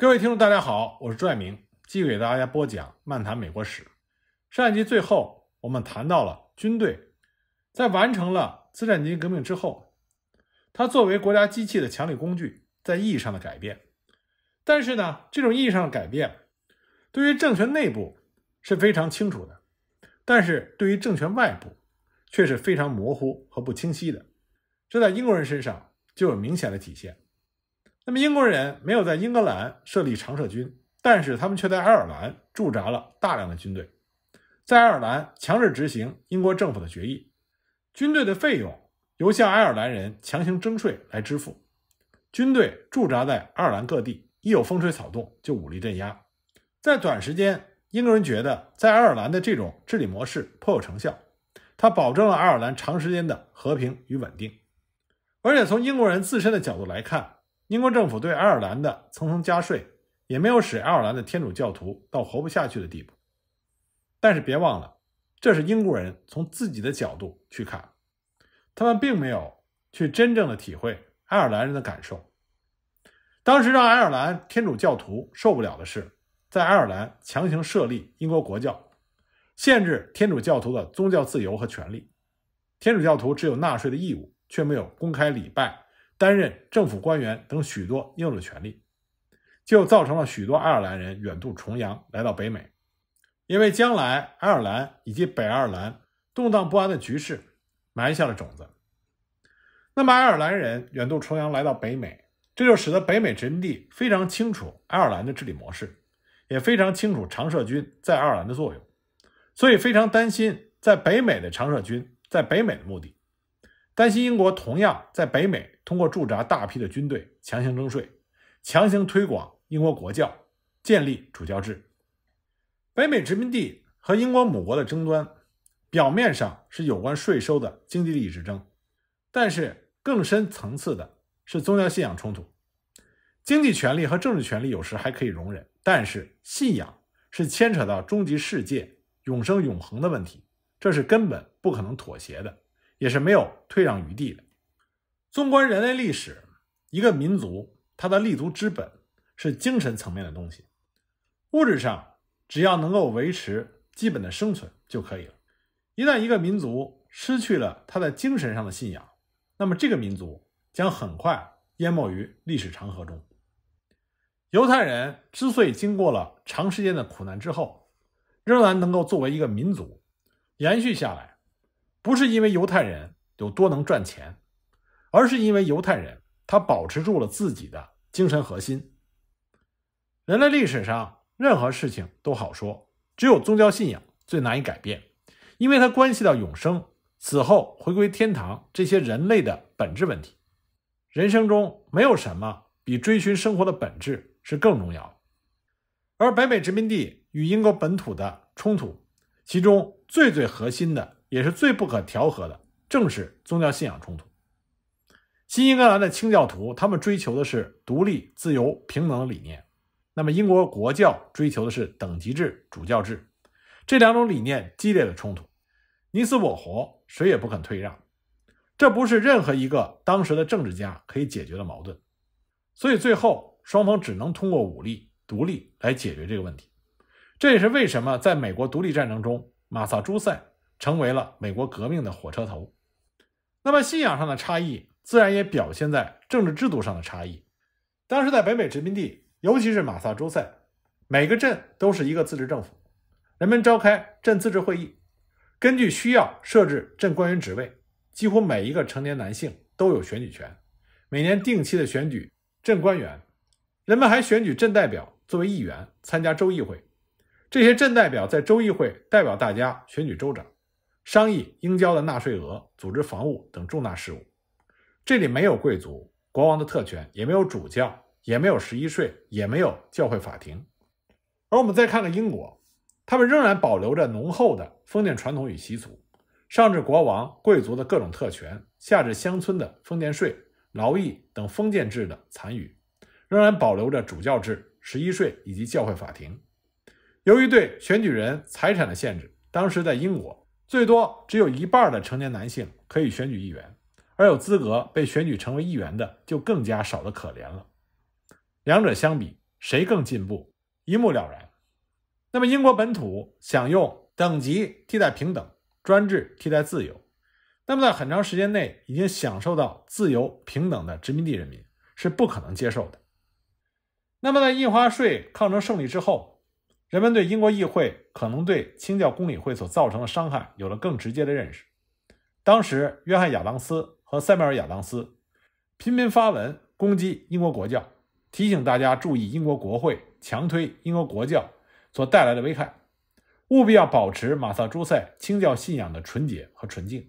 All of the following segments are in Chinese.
各位听众，大家好，我是朱爱明，继续给大家播讲《漫谈美国史》。上一集最后，我们谈到了军队在完成了资产阶级革命之后，它作为国家机器的强力工具，在意义上的改变。但是呢，这种意义上的改变，对于政权内部是非常清楚的，但是对于政权外部却是非常模糊和不清晰的。这在英国人身上就有明显的体现。那么英国人没有在英格兰设立常设军，但是他们却在爱尔兰驻扎了大量的军队，在爱尔兰强制执行英国政府的决议，军队的费用由向爱尔兰人强行征税来支付，军队驻扎在爱尔兰各地，一有风吹草动就武力镇压。在短时间，英国人觉得在爱尔兰的这种治理模式颇有成效，它保证了爱尔兰长时间的和平与稳定，而且从英国人自身的角度来看。英国政府对爱尔兰的层层加税，也没有使爱尔兰的天主教徒到活不下去的地步。但是别忘了，这是英国人从自己的角度去看，他们并没有去真正的体会爱尔兰人的感受。当时让爱尔兰天主教徒受不了的是，在爱尔兰强行设立英国国教，限制天主教徒的宗教自由和权利。天主教徒只有纳税的义务，却没有公开礼拜。担任政府官员等许多应有的权利，就造成了许多爱尔兰人远渡重洋来到北美，因为将来爱尔兰以及北爱尔兰动荡不安的局势埋下了种子。那么爱尔兰人远渡重洋来到北美，这就使得北美殖民地非常清楚爱尔兰的治理模式，也非常清楚常设军在爱尔兰的作用，所以非常担心在北美的常设军在北美的目的，担心英国同样在北美。通过驻扎大批的军队，强行征税，强行推广英国国教，建立主教制。北美殖民地和英国母国的争端，表面上是有关税收的经济利益之争，但是更深层次的是宗教信仰冲突。经济权利和政治权利有时还可以容忍，但是信仰是牵扯到终极世界、永生永恒的问题，这是根本不可能妥协的，也是没有退让余地的。纵观人类历史，一个民族它的立足之本是精神层面的东西，物质上只要能够维持基本的生存就可以了。一旦一个民族失去了他的精神上的信仰，那么这个民族将很快淹没于历史长河中。犹太人之所以经过了长时间的苦难之后，仍然能够作为一个民族延续下来，不是因为犹太人有多能赚钱。而是因为犹太人，他保持住了自己的精神核心。人类历史上任何事情都好说，只有宗教信仰最难以改变，因为它关系到永生、死后回归天堂这些人类的本质问题。人生中没有什么比追寻生活的本质是更重要的。而北美殖民地与英国本土的冲突，其中最最核心的，也是最不可调和的，正是宗教信仰冲突。新英格兰的清教徒，他们追求的是独立、自由、平等的理念；那么英国国教追求的是等级制、主教制。这两种理念激烈的冲突，你死我活，谁也不肯退让。这不是任何一个当时的政治家可以解决的矛盾，所以最后双方只能通过武力独立来解决这个问题。这也是为什么在美国独立战争中，马萨诸塞成为了美国革命的火车头。那么信仰上的差异。自然也表现在政治制度上的差异。当时在北美殖民地，尤其是马萨诸塞，每个镇都是一个自治政府，人们召开镇自治会议，根据需要设置镇官员职位，几乎每一个成年男性都有选举权，每年定期的选举镇官员。人们还选举镇代表作为议员参加州议会，这些镇代表在州议会代表大家选举州长，商议应交的纳税额、组织防务等重大事务。这里没有贵族、国王的特权，也没有主教，也没有十一税，也没有教会法庭。而我们再看看英国，他们仍然保留着浓厚的封建传统与习俗，上至国王、贵族的各种特权，下至乡村的封建税、劳役等封建制的残余，仍然保留着主教制、十一税以及教会法庭。由于对选举人财产的限制，当时在英国最多只有一半的成年男性可以选举议员。而有资格被选举成为议员的就更加少得可怜了。两者相比，谁更进步，一目了然。那么，英国本土想用等级替代平等，专制替代自由，那么在很长时间内已经享受到自由平等的殖民地人民是不可能接受的。那么，在印花税抗争胜利之后，人们对英国议会可能对清教公理会所造成的伤害有了更直接的认识。当时，约翰·亚当斯。和塞缪尔·亚当斯频频发文攻击英国国教，提醒大家注意英国国会强推英国国教所带来的危害，务必要保持马萨诸塞清教信仰的纯洁和纯净。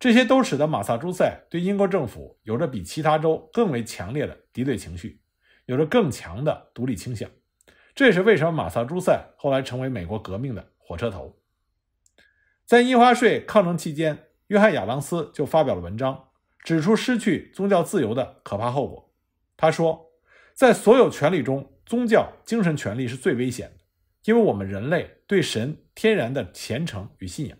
这些都使得马萨诸塞对英国政府有着比其他州更为强烈的敌对情绪，有着更强的独立倾向。这也是为什么马萨诸塞后来成为美国革命的火车头。在印花税抗争期间。约翰·亚当斯就发表了文章，指出失去宗教自由的可怕后果。他说：“在所有权利中，宗教精神权利是最危险的，因为我们人类对神天然的虔诚与信仰。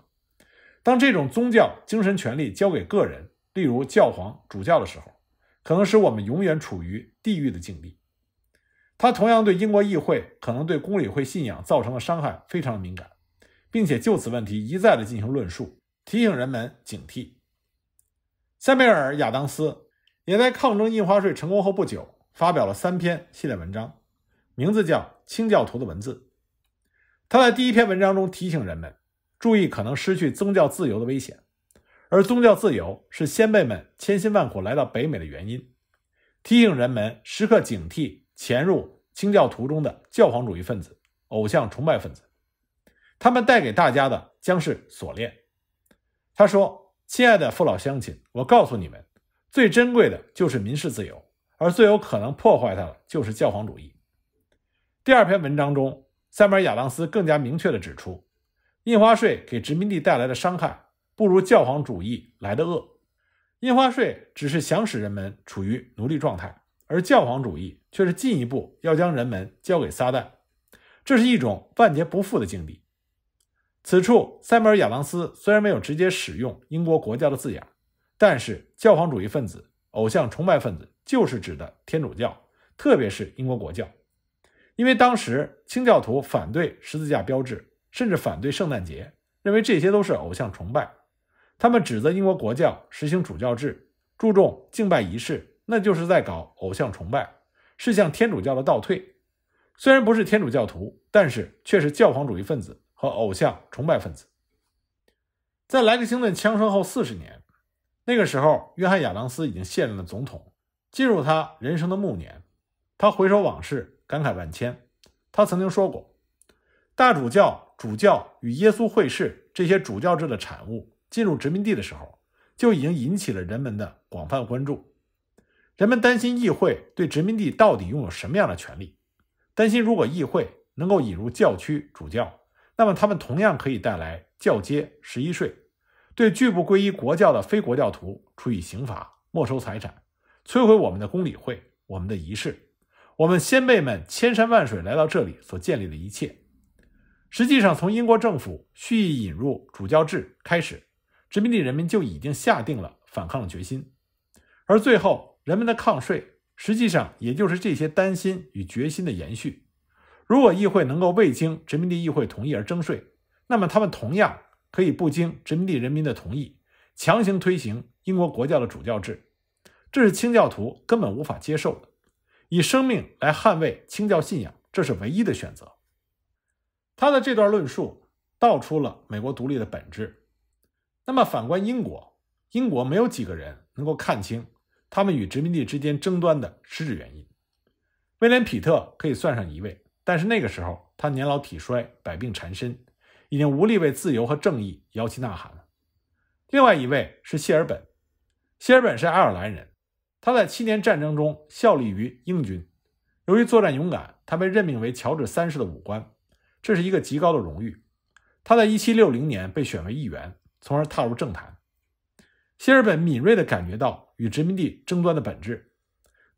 当这种宗教精神权利交给个人，例如教皇、主教的时候，可能使我们永远处于地狱的境地。”他同样对英国议会可能对公理会信仰造成的伤害非常敏感，并且就此问题一再的进行论述。提醒人们警惕。塞缪尔·亚当斯也在抗争印花税成功后不久发表了三篇系列文章，名字叫《清教徒的文字》。他在第一篇文章中提醒人们注意可能失去宗教自由的危险，而宗教自由是先辈们千辛万苦来到北美的原因。提醒人们时刻警惕潜入清教徒中的教皇主义分子、偶像崇拜分子，他们带给大家的将是锁链。他说：“亲爱的父老乡亲，我告诉你们，最珍贵的就是民事自由，而最有可能破坏它的就是教皇主义。”第二篇文章中，塞班亚当斯更加明确地指出，印花税给殖民地带来的伤害不如教皇主义来的恶。印花税只是想使人们处于奴隶状态，而教皇主义却是进一步要将人们交给撒旦，这是一种万劫不复的境地。此处，塞缪尔·亚朗斯虽然没有直接使用英国国教的字眼，但是教皇主义分子、偶像崇拜分子就是指的天主教，特别是英国国教。因为当时清教徒反对十字架标志，甚至反对圣诞节，认为这些都是偶像崇拜。他们指责英国国教实行主教制，注重敬拜仪式，那就是在搞偶像崇拜，是向天主教的倒退。虽然不是天主教徒，但是却是教皇主义分子。和偶像崇拜分子，在莱克星顿枪声后四十年，那个时候，约翰·亚当斯已经卸任了总统，进入他人生的暮年。他回首往事，感慨万千。他曾经说过：“大主教、主教与耶稣会士这些主教制的产物进入殖民地的时候，就已经引起了人们的广泛关注。人们担心议会对殖民地到底拥有什么样的权利，担心如果议会能够引入教区主教。”那么他们同样可以带来教阶十一税，对拒不皈依国教的非国教徒处以刑罚、没收财产、摧毁我们的公理会、我们的仪式、我们先辈们千山万水来到这里所建立的一切。实际上，从英国政府蓄意引入主教制开始，殖民地人民就已经下定了反抗的决心。而最后，人们的抗税实际上也就是这些担心与决心的延续。如果议会能够未经殖民地议会同意而征税，那么他们同样可以不经殖民地人民的同意，强行推行英国国教的主教制，这是清教徒根本无法接受的。以生命来捍卫清教信仰，这是唯一的选择。他的这段论述道出了美国独立的本质。那么反观英国，英国没有几个人能够看清他们与殖民地之间争端的实质原因。威廉·皮特可以算上一位。但是那个时候，他年老体衰，百病缠身，已经无力为自由和正义摇旗呐喊了。另外一位是谢尔本，谢尔本是爱尔兰人，他在七年战争中效力于英军，由于作战勇敢，他被任命为乔治三世的武官，这是一个极高的荣誉。他在1760年被选为议员，从而踏入政坛。谢尔本敏锐地感觉到与殖民地争端的本质，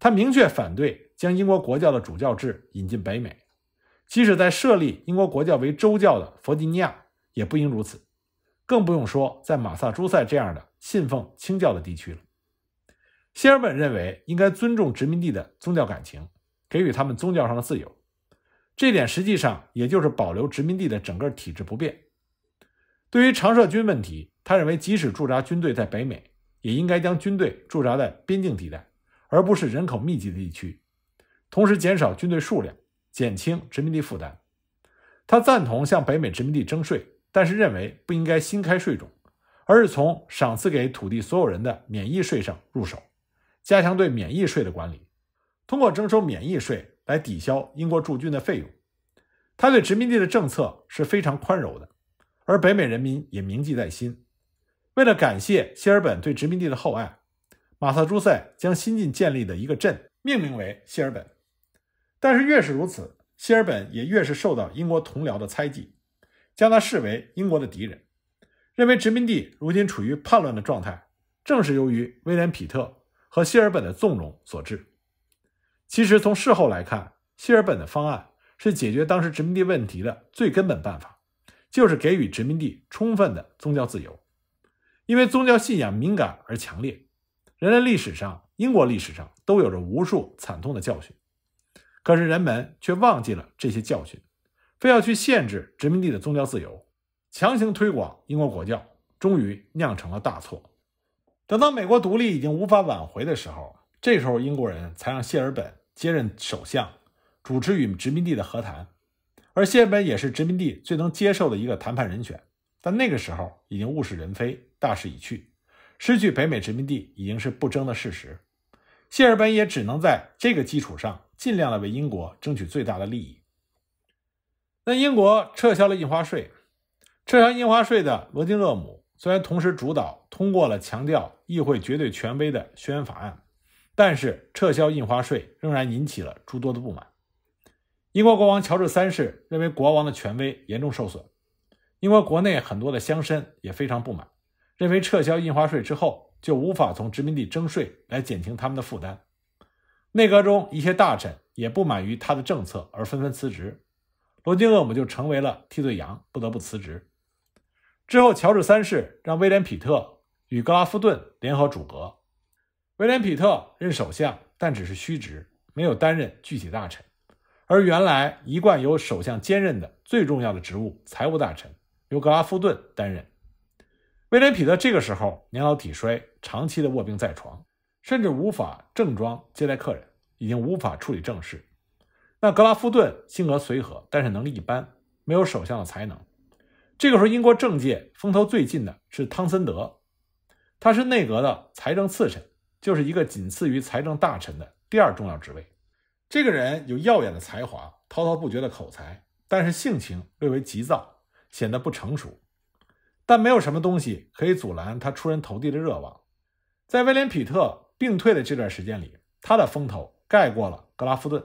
他明确反对将英国国教的主教制引进北美。即使在设立英国国教为州教的弗吉尼亚，也不应如此，更不用说在马萨诸塞这样的信奉清教的地区了。希尔本认为，应该尊重殖民地的宗教感情，给予他们宗教上的自由。这点实际上也就是保留殖民地的整个体制不变。对于常设军问题，他认为，即使驻扎军队在北美，也应该将军队驻扎在边境地带，而不是人口密集的地区，同时减少军队数量。减轻殖民地负担，他赞同向北美殖民地征税，但是认为不应该新开税种，而是从赏赐给土地所有人的免疫税上入手，加强对免疫税的管理，通过征收免疫税来抵消英国驻军的费用。他对殖民地的政策是非常宽容的，而北美人民也铭记在心。为了感谢谢尔本对殖民地的厚爱，马萨诸塞将新近建立的一个镇命名为谢尔本。但是越是如此，希尔本也越是受到英国同僚的猜忌，将他视为英国的敌人，认为殖民地如今处于叛乱的状态，正是由于威廉·皮特和希尔本的纵容所致。其实，从事后来看，希尔本的方案是解决当时殖民地问题的最根本办法，就是给予殖民地充分的宗教自由，因为宗教信仰敏感而强烈。人类历史上，英国历史上都有着无数惨痛的教训。可是人们却忘记了这些教训，非要去限制殖民地的宗教自由，强行推广英国国教，终于酿成了大错。等到美国独立已经无法挽回的时候，这时候英国人才让谢尔本接任首相，主持与殖民地的和谈。而谢尔本也是殖民地最能接受的一个谈判人选。但那个时候已经物是人非，大势已去，失去北美殖民地已经是不争的事实。谢尔本也只能在这个基础上，尽量的为英国争取最大的利益。那英国撤销了印花税，撤销印花税的罗金厄姆虽然同时主导通过了强调议会绝对权威的《宣言法案》，但是撤销印花税仍然引起了诸多的不满。英国国王乔治三世认为国王的权威严重受损，英国国内很多的乡绅也非常不满，认为撤销印花税之后。就无法从殖民地征税来减轻他们的负担，内阁中一些大臣也不满于他的政策而纷纷辞职，罗金厄姆就成为了替罪羊，不得不辞职。之后，乔治三世让威廉·皮特与格拉夫顿联合主阁，威廉·皮特任首相，但只是虚职，没有担任具体大臣，而原来一贯由首相兼任的最重要的职务——财务大臣，由格拉夫顿担任。威廉彼得这个时候年老体衰，长期的卧病在床，甚至无法正装接待客人，已经无法处理政事。那格拉夫顿性格随和，但是能力一般，没有首相的才能。这个时候，英国政界风头最近的是汤森德，他是内阁的财政次臣，就是一个仅次于财政大臣的第二重要职位。这个人有耀眼的才华，滔滔不绝的口才，但是性情略微急躁，显得不成熟。但没有什么东西可以阻拦他出人头地的热望。在威廉·皮特病退的这段时间里，他的风头盖过了格拉夫顿，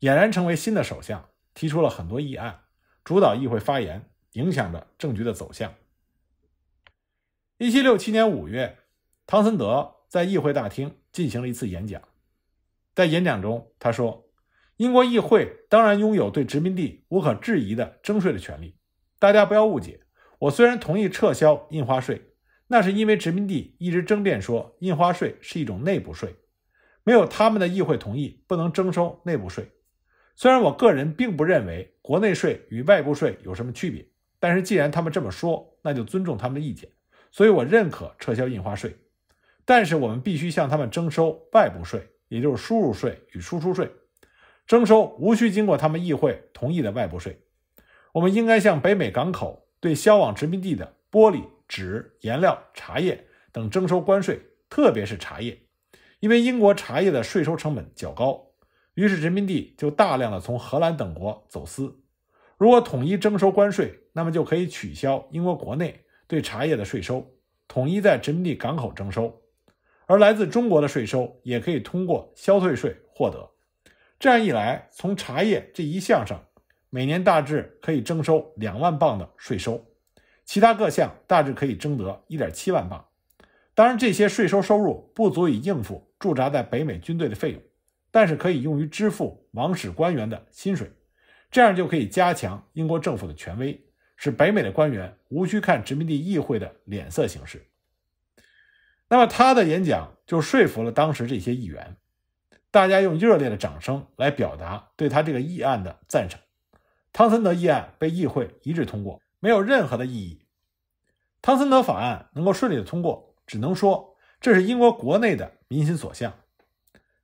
俨然成为新的首相，提出了很多议案，主导议会发言，影响着政局的走向。一七六七年五月，汤森德在议会大厅进行了一次演讲，在演讲中，他说：“英国议会当然拥有对殖民地无可置疑的征税的权利，大家不要误解。”我虽然同意撤销印花税，那是因为殖民地一直争辩说印花税是一种内部税，没有他们的议会同意不能征收内部税。虽然我个人并不认为国内税与外部税有什么区别，但是既然他们这么说，那就尊重他们的意见。所以我认可撤销印花税，但是我们必须向他们征收外部税，也就是输入税与输出税。征收无需经过他们议会同意的外部税，我们应该向北美港口。对销往殖民地的玻璃、纸、颜料、茶叶等征收关税，特别是茶叶，因为英国茶叶的税收成本较高，于是殖民地就大量的从荷兰等国走私。如果统一征收关税，那么就可以取消英国国内对茶叶的税收，统一在殖民地港口征收，而来自中国的税收也可以通过消退税获得。这样一来，从茶叶这一项上。每年大致可以征收两万磅的税收，其他各项大致可以征得一点七万磅。当然，这些税收收入不足以应付驻扎在北美军队的费用，但是可以用于支付王室官员的薪水，这样就可以加强英国政府的权威，使北美的官员无需看殖民地议会的脸色行事。那么，他的演讲就说服了当时这些议员，大家用热烈的掌声来表达对他这个议案的赞赏。汤森德议案被议会一致通过，没有任何的异议。汤森德法案能够顺利的通过，只能说这是英国国内的民心所向。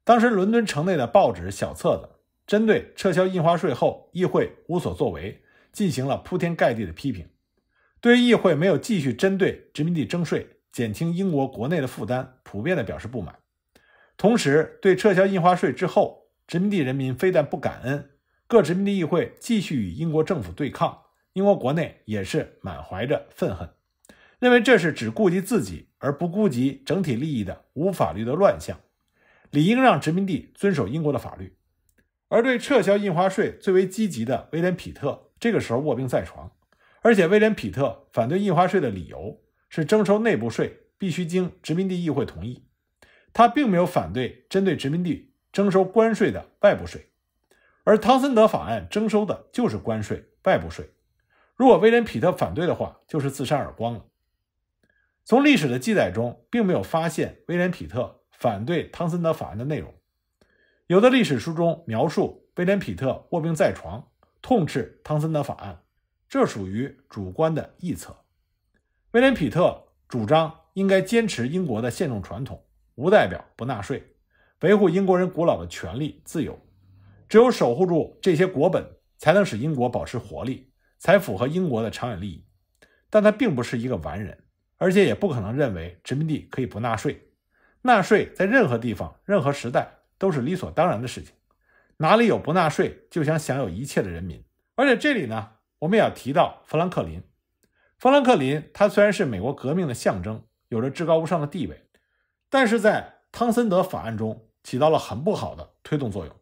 当时伦敦城内的报纸小册子，针对撤销印花税后议会无所作为，进行了铺天盖地的批评，对议会没有继续针对殖民地征税，减轻英国国内的负担，普遍的表示不满。同时，对撤销印花税之后殖民地人民非但不感恩。各殖民地议会继续与英国政府对抗，英国国内也是满怀着愤恨，认为这是只顾及自己而不顾及整体利益的无法律的乱象，理应让殖民地遵守英国的法律。而对撤销印花税最为积极的威廉·皮特这个时候卧病在床，而且威廉·皮特反对印花税的理由是征收内部税必须经殖民地议会同意，他并没有反对针对殖民地征收关税的外部税。而汤森德法案征收的就是关税，外部税。如果威廉·皮特反对的话，就是自扇耳光了。从历史的记载中，并没有发现威廉·皮特反对汤森德法案的内容。有的历史书中描述威廉·皮特卧病在床，痛斥汤森德法案，这属于主观的臆测。威廉·皮特主张应该坚持英国的宪政传统，无代表不纳税，维护英国人古老的权利、自由。只有守护住这些国本，才能使英国保持活力，才符合英国的长远利益。但他并不是一个完人，而且也不可能认为殖民地可以不纳税。纳税在任何地方、任何时代都是理所当然的事情。哪里有不纳税就想享有一切的人民？而且这里呢，我们也要提到富兰克林。富兰克林他虽然是美国革命的象征，有着至高无上的地位，但是在汤森德法案中起到了很不好的推动作用。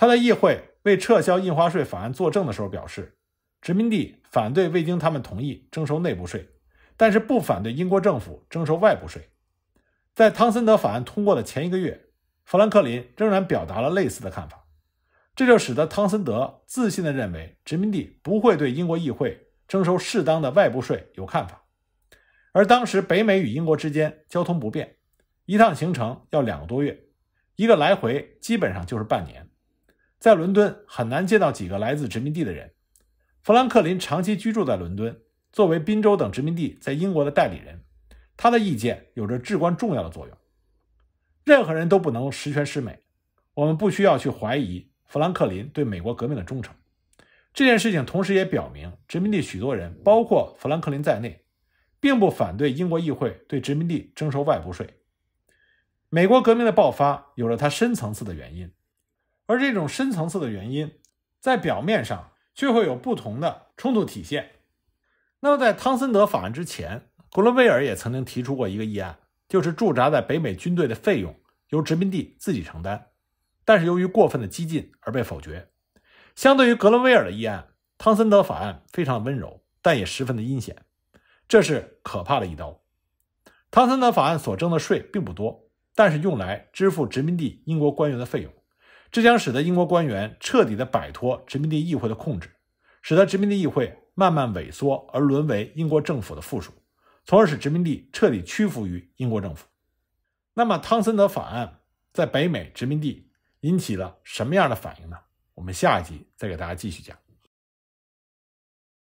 他在议会为撤销印花税法案作证的时候表示，殖民地反对未经他们同意征收内部税，但是不反对英国政府征收外部税。在汤森德法案通过的前一个月，富兰克林仍然表达了类似的看法，这就使得汤森德自信地认为殖民地不会对英国议会征收适当的外部税有看法。而当时北美与英国之间交通不便，一趟行程要两个多月，一个来回基本上就是半年。在伦敦很难见到几个来自殖民地的人。富兰克林长期居住在伦敦，作为宾州等殖民地在英国的代理人，他的意见有着至关重要的作用。任何人都不能十全十美，我们不需要去怀疑富兰克林对美国革命的忠诚。这件事情同时也表明，殖民地许多人，包括富兰克林在内，并不反对英国议会对殖民地征收外部税。美国革命的爆发有着它深层次的原因。而这种深层次的原因，在表面上却会有不同的冲突体现。那么，在汤森德法案之前，格伦威尔也曾经提出过一个议案，就是驻扎在北美军队的费用由殖民地自己承担，但是由于过分的激进而被否决。相对于格伦威尔的议案，汤森德法案非常温柔，但也十分的阴险。这是可怕的一刀。汤森德法案所征的税并不多，但是用来支付殖民地英国官员的费用。这将使得英国官员彻底的摆脱殖民地议会的控制，使得殖民地议会慢慢萎缩而沦为英国政府的附属，从而使殖民地彻底屈服于英国政府。那么，汤森德法案在北美殖民地引起了什么样的反应呢？我们下一集再给大家继续讲。